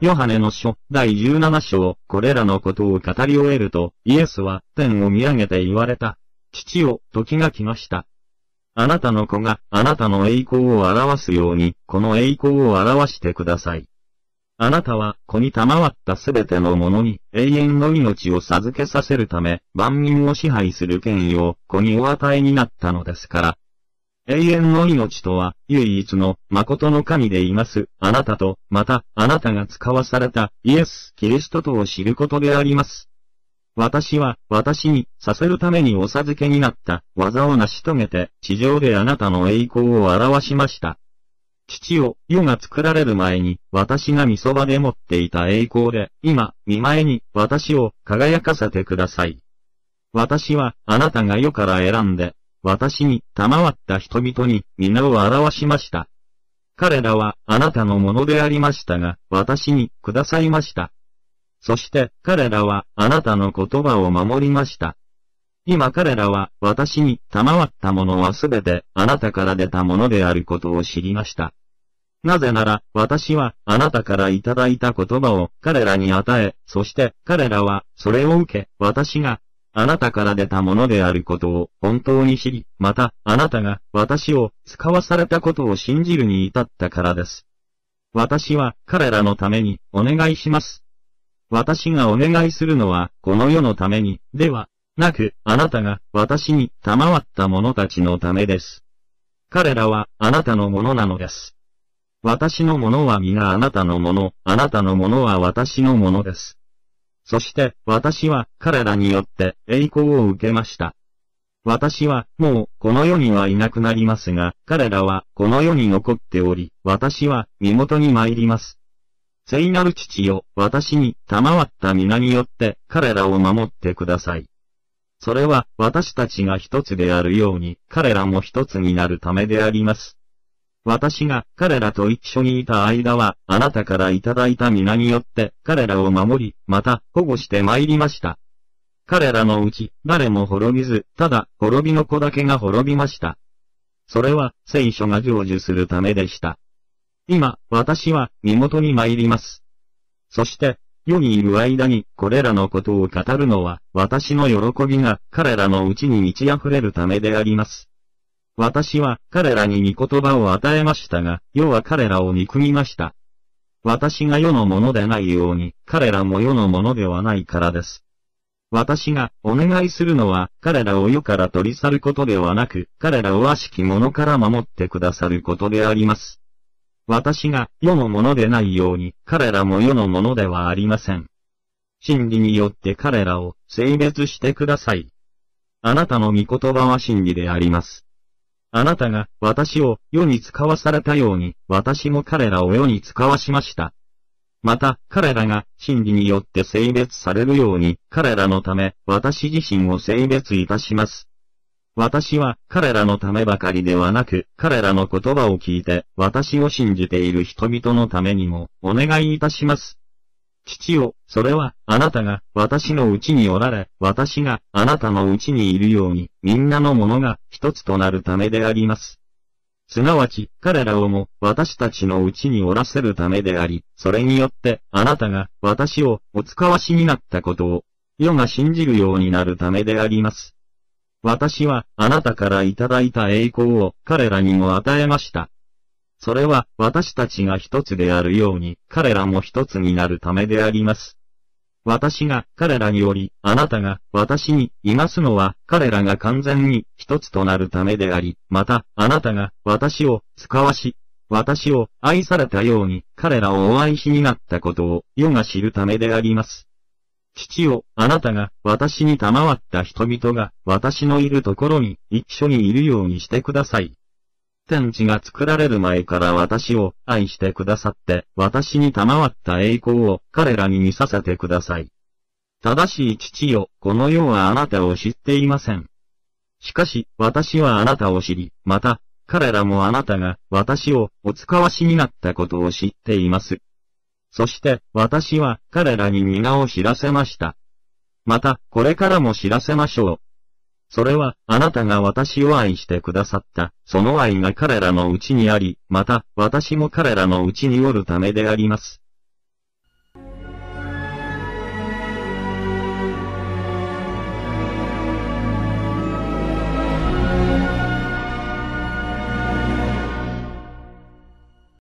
ヨハネの書、第17章、これらのことを語り終えると、イエスは、天を見上げて言われた。父を、時が来ました。あなたの子が、あなたの栄光を表すように、この栄光を表してください。あなたは、子に賜ったすべてのものに、永遠の命を授けさせるため、万民を支配する権威を、子にお与えになったのですから、永遠の命とは、唯一の、誠の神でいます、あなたと、また、あなたが使わされた、イエス・キリストとを知ることであります。私は、私に、させるためにお授けになった、技を成し遂げて、地上であなたの栄光を表しました。父を、世が作られる前に、私が見そばで持っていた栄光で、今、見前に、私を、輝かせてください。私は、あなたが世から選んで、私に、賜った人々に、皆を表しました。彼らは、あなたのものでありましたが、私に、くださいました。そして、彼らは、あなたの言葉を守りました。今彼らは、私に、賜ったものはすべて、あなたから出たものであることを知りました。なぜなら、私は、あなたからいただいた言葉を、彼らに与え、そして、彼らは、それを受け、私が、あなたから出たものであることを本当に知り、また、あなたが私を使わされたことを信じるに至ったからです。私は彼らのためにお願いします。私がお願いするのはこの世のために、では、なく、あなたが私に賜った者たちのためです。彼らはあなたのものなのです。私のものは皆あなたのもの、あなたのものは私のものです。そして私は彼らによって栄光を受けました。私はもうこの世にはいなくなりますが、彼らはこの世に残っており、私は身元に参ります。聖なる父よ、私に賜った皆によって彼らを守ってください。それは私たちが一つであるように彼らも一つになるためであります。私が彼らと一緒にいた間は、あなたからいただいた皆によって彼らを守り、また保護して参りました。彼らのうち、誰も滅びず、ただ、滅びの子だけが滅びました。それは、聖書が成就するためでした。今、私は、身元に参ります。そして、世にいる間に、これらのことを語るのは、私の喜びが、彼らのうちに満ち溢れるためであります。私は彼らに御言葉を与えましたが、世は彼らを憎みました。私が世のものでないように、彼らも世のものではないからです。私がお願いするのは、彼らを世から取り去ることではなく、彼らを悪しき者から守ってくださることであります。私が世のものでないように、彼らも世のものではありません。真理によって彼らを性別してください。あなたの御言葉は真理であります。あなたが私を世に使わされたように、私も彼らを世に使わしました。また、彼らが真理によって性別されるように、彼らのため、私自身を性別いたします。私は彼らのためばかりではなく、彼らの言葉を聞いて、私を信じている人々のためにも、お願いいたします。父よ、それは、あなたが、私のうちにおられ、私が、あなたのうちにいるように、みんなのものが、一つとなるためであります。すなわち、彼らをも、私たちのうちにおらせるためであり、それによって、あなたが、私を、お使わしになったことを、世が信じるようになるためであります。私は、あなたからいただいた栄光を、彼らにも与えました。それは私たちが一つであるように、彼らも一つになるためであります。私が彼らにより、あなたが私にいますのは、彼らが完全に一つとなるためであり、また、あなたが私を使わし、私を愛されたように、彼らをお愛しになったことを、世が知るためであります。父を、あなたが、私に賜った人々が、私のいるところに、一緒にいるようにしてください。天地が作られる前から私を愛してくださって、私に賜った栄光を彼らに見させてください。正しい父よ、この世はあなたを知っていません。しかし、私はあなたを知り、また、彼らもあなたが私をお使わしになったことを知っています。そして、私は彼らに皆を知らせました。また、これからも知らせましょう。それは、あなたが私を愛してくださった、その愛が彼らのうちにあり、また、私も彼らのうちにおるためであります。